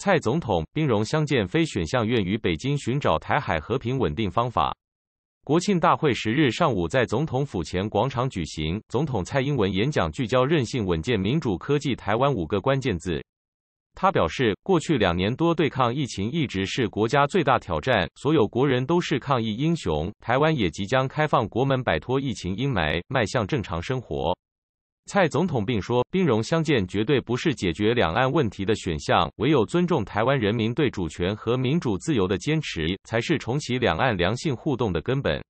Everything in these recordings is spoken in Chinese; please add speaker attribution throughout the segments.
Speaker 1: 蔡总统兵戎相见非选项，愿与北京寻找台海和平稳定方法。国庆大会十日上午在总统府前广场举行，总统蔡英文演讲聚焦韧性、稳健、民主、科技、台湾五个关键字。他表示，过去两年多对抗疫情一直是国家最大挑战，所有国人都是抗疫英雄。台湾也即将开放国门，摆脱疫情阴霾，迈向正常生活。蔡总统并说，兵戎相见绝对不是解决两岸问题的选项，唯有尊重台湾人民对主权和民主自由的坚持，才是重启两岸良性互动的根本。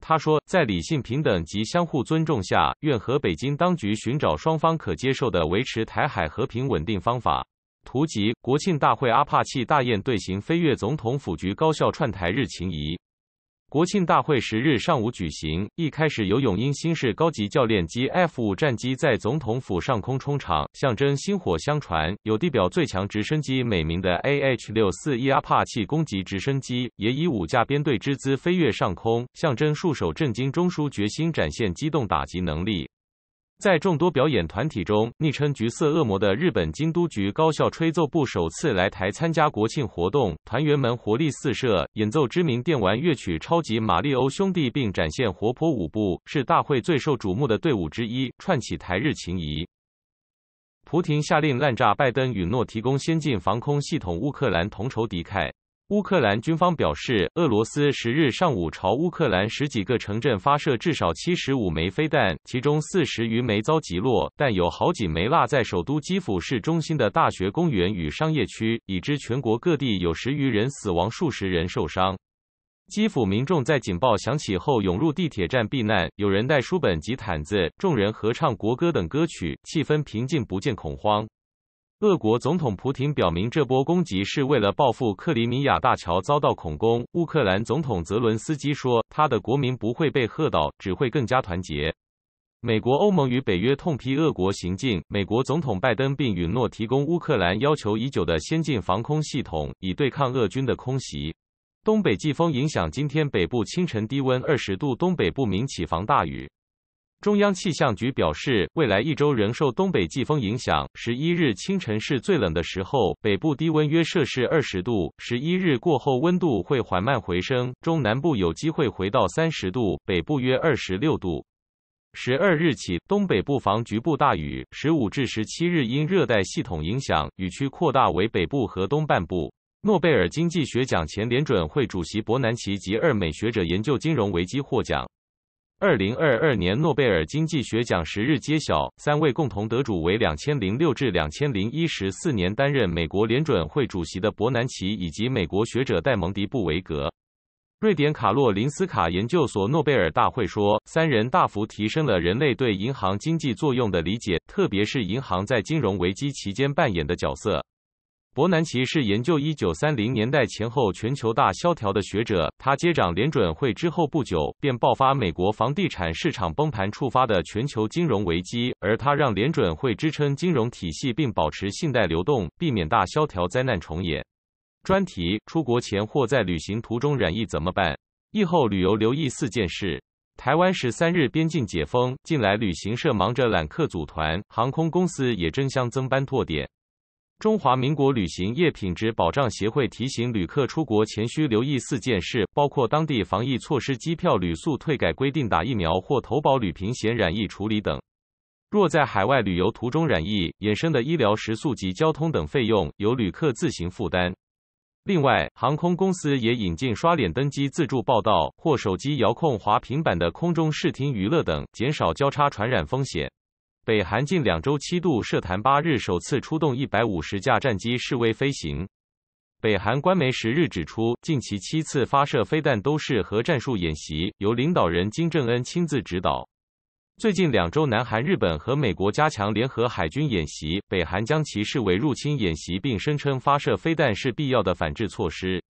Speaker 1: 他说，在理性、平等及相互尊重下，愿和北京当局寻找双方可接受的维持台海和平稳定方法。图集：国庆大会，阿帕契大雁队形飞越总统府局，高校串台日情谊。国庆大会十日上午举行。一开始，由永鹰新式高级教练机 F 五战机在总统府上空冲场，象征薪火相传；有“地表最强直升机”美名的 A H 六四一阿帕契攻击直升机也以五架编队之姿飞越上空，象征戍守震惊中枢，决心展现机动打击能力。在众多表演团体中，昵称“橘色恶魔”的日本京都局高校吹奏部首次来台参加国庆活动，团员们活力四射，演奏知名电玩乐曲《超级马里欧兄弟》，并展现活泼舞步，是大会最受瞩目的队伍之一，串起台日情谊。普京下令滥炸，拜登允诺提供先进防空系统，乌克兰同仇敌忾。乌克兰军方表示，俄罗斯十日上午朝乌克兰十几个城镇发射至少七十五枚飞弹，其中四十余枚遭击落，但有好几枚落在首都基辅市中心的大学公园与商业区。已知全国各地有十余人死亡，数十人受伤。基辅民众在警报响起后涌入地铁站避难，有人带书本及毯子，众人合唱国歌等歌曲，气氛平静，不见恐慌。俄国总统普京表明，这波攻击是为了报复克里米亚大桥遭到恐攻。乌克兰总统泽伦斯基说，他的国民不会被吓倒，只会更加团结。美国、欧盟与北约痛批俄国行径。美国总统拜登并允诺提供乌克兰要求已久的先进防空系统，以对抗俄军的空袭。东北季风影响，今天北部清晨低温二十度，东北部明起防大雨。中央气象局表示，未来一周仍受东北季风影响。十一日清晨是最冷的时候，北部低温约摄氏二十度。十一日过后，温度会缓慢回升，中南部有机会回到三十度，北部约二十六度。十二日起，东北部防局部大雨。十五至十七日因热带系统影响，雨区扩大为北部和东半部。诺贝尔经济学奖前联准会主席伯南奇及二美学者研究金融危机获奖。二零二二年诺贝尔经济学奖十日揭晓，三位共同得主为两千零六至两千零一十四年担任美国联准会主席的伯南奇以及美国学者戴蒙迪布维格。瑞典卡洛林斯卡研究所诺贝尔大会说，三人大幅提升了人类对银行经济作用的理解，特别是银行在金融危机期间扮演的角色。伯南奇是研究1930年代前后全球大萧条的学者。他接掌联准会之后不久，便爆发美国房地产市场崩盘，触发的全球金融危机。而他让联准会支撑金融体系，并保持信贷流动，避免大萧条灾难重演。专题：出国前或在旅行途中染疫怎么办？疫后旅游留意四件事。台湾十三日边境解封，近来旅行社忙着揽客组团，航空公司也争相增班拓点。中华民国旅行业品质保障协会提醒旅客出国前需留意四件事，包括当地防疫措施、机票、旅宿退改规定、打疫苗或投保旅平险、染疫处理等。若在海外旅游途中染疫，衍生的医疗、食宿及交通等费用由旅客自行负担。另外，航空公司也引进刷脸登机、自助报到或手机遥控滑平板的空中视听娱乐等，减少交叉传染风险。北韩近两周七度射弹，八日首次出动一百五十架战机示威飞行。北韩官媒十日指出，近期七次发射飞弹都是核战术演习，由领导人金正恩亲自指导。最近两周，南韩、日本和美国加强联合海军演习，北韩将其视为入侵演习，并声称发射飞弹是必要的反制措施。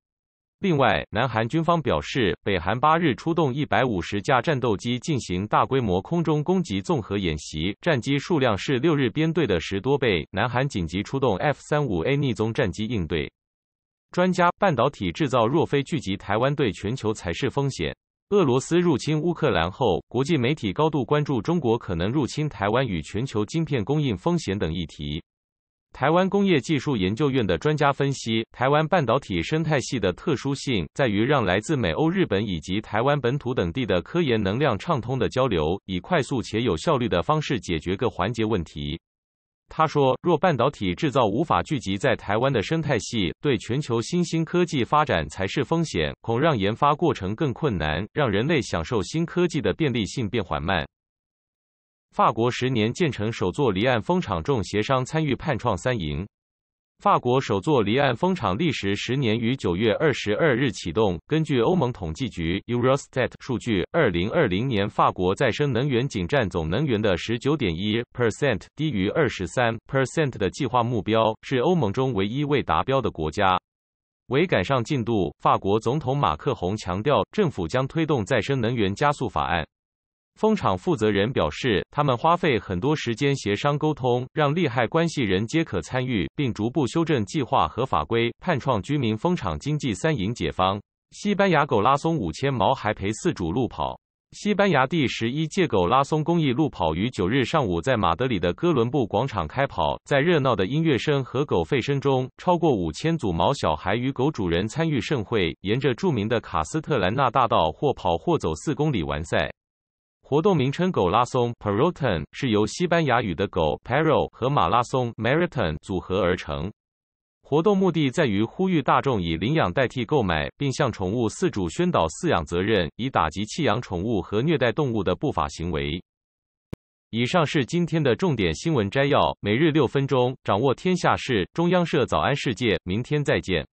Speaker 1: 另外，南韩军方表示，北韩八日出动一百五十架战斗机进行大规模空中攻击综合演习，战机数量是六日编队的十多倍。南韩紧急出动 F 三五 A 逆踪战机应对。专家：半导体制造若非聚集台湾，对全球才是风险。俄罗斯入侵乌克兰后，国际媒体高度关注中国可能入侵台湾与全球晶片供应风险等议题。台湾工业技术研究院的专家分析，台湾半导体生态系的特殊性在于让来自美欧、日本以及台湾本土等地的科研能量畅通的交流，以快速且有效率的方式解决各环节问题。他说，若半导体制造无法聚集在台湾的生态系，对全球新兴科技发展才是风险，恐让研发过程更困难，让人类享受新科技的便利性变缓慢。法国十年建成首座离岸风场，众协商参与判创三赢。法国首座离岸风场历时十年，于九月二十二日启动。根据欧盟统计局 Eurostat 数据，二零二零年法国再生能源仅占总能源的十九点一 percent，低于二十三 percent 的计划目标，是欧盟中唯一未达标的国家。为赶上进度，法国总统马克宏强调，政府将推动再生能源加速法案。蜂场负责人表示，他们花费很多时间协商沟通，让利害关系人皆可参与，并逐步修正计划和法规，盼创居民蜂场经济三赢。解放西班牙狗拉松五千毛孩陪四主路跑。西班牙第十一届狗拉松公益路跑于九日上午在马德里的哥伦布广场开跑，在热闹的音乐声和狗吠声中，超过五千组毛小孩与狗主人参与盛会，沿着著名的卡斯特兰纳大道或跑或走四公里完赛。活动名称“狗拉松 p e r r o t o n 是由西班牙语的“狗 ”（Perro） 和马拉松 （Marathon） 组合而成。活动目的在于呼吁大众以领养代替购买，并向宠物饲主宣导饲养责任，以打击弃养宠物和虐待动物的不法行为。以上是今天的重点新闻摘要，每日六分钟掌握天下事。中央社早安世界，明天再见。